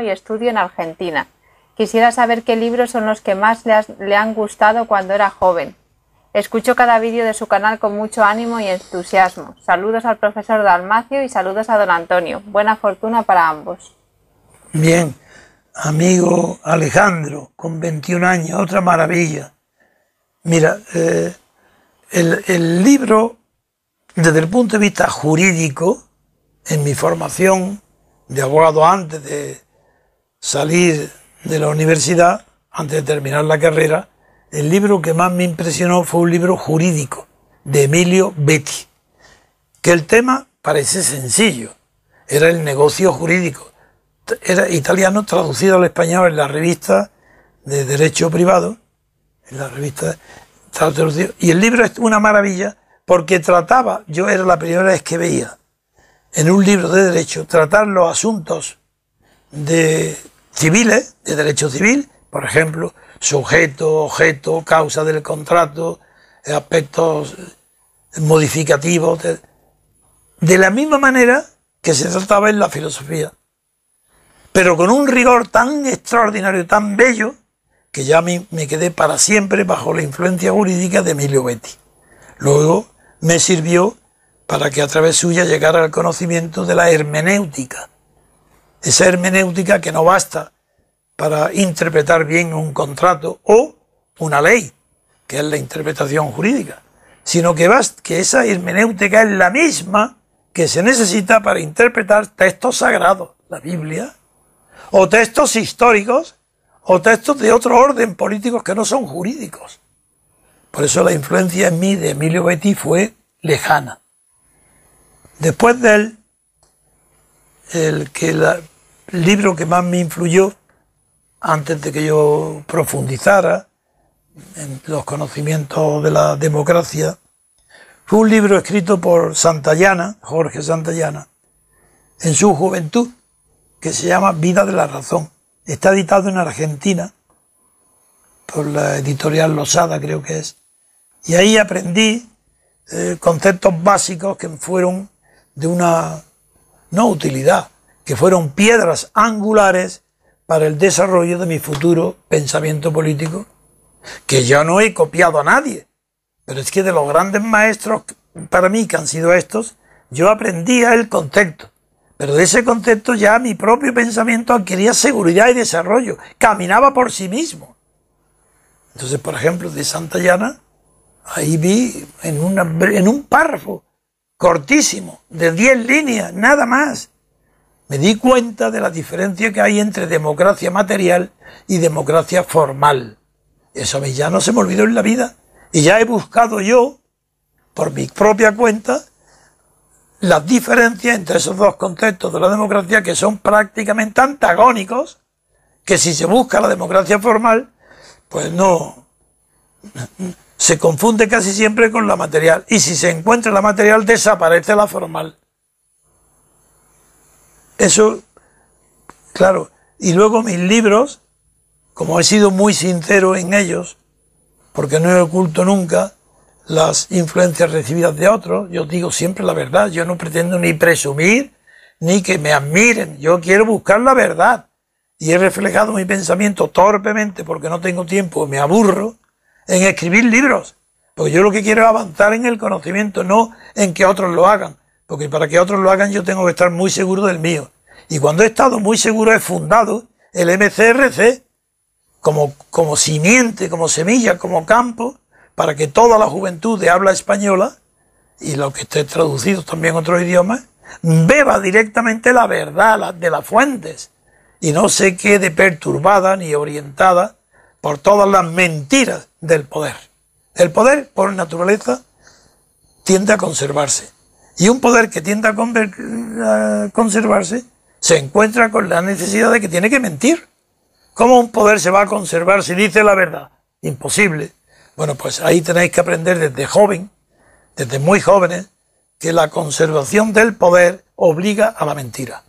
y estudio en Argentina. Quisiera saber qué libros son los que más le, han gustado cuando era joven. Escucho cada vídeo de su canal con mucho ánimo y entusiasmo. Saludos al profesor Dalmacio y saludos a don Antonio. Buena fortuna para ambos. Bien, amigo Alejandro, con 21 años, otra maravilla. Mira, eh, el libro, desde el punto de vista jurídico, en mi formación de abogado antes de salir de la universidad, antes de terminar la carrera, el libro que más me impresionó fue un libro jurídico de Emilio Betti, que el tema parece sencillo, era el negocio jurídico, era italiano traducido al español en la revista de Derecho Privado, en la revista y el libro es una maravilla porque trataba, yo era la primera vez que veía en un libro de derecho, tratar los asuntos de civiles, ¿eh? de derecho civil, por ejemplo, sujeto, objeto, causa del contrato, aspectos modificativos. De, la misma manera que se trataba en la filosofía, pero con un rigor tan extraordinario, tan bello, que ya me, me quedé para siempre bajo la influencia jurídica de Emilio Betti. Luego me sirvió para que a través suya llegara al conocimiento de la hermenéutica, esa hermenéutica que no basta para interpretar bien un contrato o una ley, que es la interpretación jurídica, sino que, que esa hermenéutica es la misma que se necesita para interpretar textos sagrados, la Biblia, o textos históricos, o textos de otro orden político que no son jurídicos. Por eso la influencia en mí de Emilio Betti fue lejana. Después de él, el que la, libro que más me influyó antes de que yo profundizara en los conocimientos de la democracia, fue un libro escrito por Santayana, Jorge Santayana, en su juventud, que se llama Vida de la Razón. Está editado en Argentina por la editorial Losada, creo que es. Y ahí aprendí eh, conceptos básicos que fueron de una no utilidad, que fueron piedras angulares para el desarrollo de mi futuro pensamiento político, que yo no he copiado a nadie, pero es que de los grandes maestros para mí que han sido estos, yo aprendía el concepto, pero de ese concepto ya mi propio pensamiento adquiría seguridad y desarrollo, caminaba por sí mismo. Entonces, por ejemplo, de Santa Llana, ahí vi en, en un párrafo cortísimo, de 10 líneas, nada más, me di cuenta de la diferencia que hay entre democracia material y democracia formal. Eso a mí ya no se me olvidó en la vida. Y ya he buscado yo, por mi propia cuenta, la diferencia entre esos dos conceptos de la democracia que son prácticamente antagónicos, que si se busca la democracia formal, pues no, se confunde casi siempre con la material. Y si se encuentra la material, desaparece la formal. Eso, claro. Y luego mis libros, como he sido muy sincero en ellos, porque no he oculto nunca las influencias recibidas de otros, yo digo siempre la verdad, yo no pretendo ni presumir, ni que me admiren, yo quiero buscar la verdad. Y he reflejado mi pensamiento torpemente, porque no tengo tiempo, me aburro, en escribir libros. Porque yo lo que quiero es avanzar en el conocimiento, no en que otros lo hagan. Porque para que otros lo hagan yo tengo que estar muy seguro del mío. Y cuando he estado muy seguro he fundado el MCRC como, simiente, como semilla, como campo, para que toda la juventud de habla española, y lo que esté traducido también en otros idiomas, beba directamente la verdad de las fuentes y no se quede perturbada ni orientada por todas las mentiras del poder. El poder, por naturaleza, tiende a conservarse. Y un poder que tiende a conservarse se encuentra con la necesidad de que tiene que mentir. ¿Cómo un poder se va a conservar si dice la verdad? Imposible. Bueno, pues ahí tenéis que aprender desde joven, desde muy jóvenes, que la conservación del poder obliga a la mentira.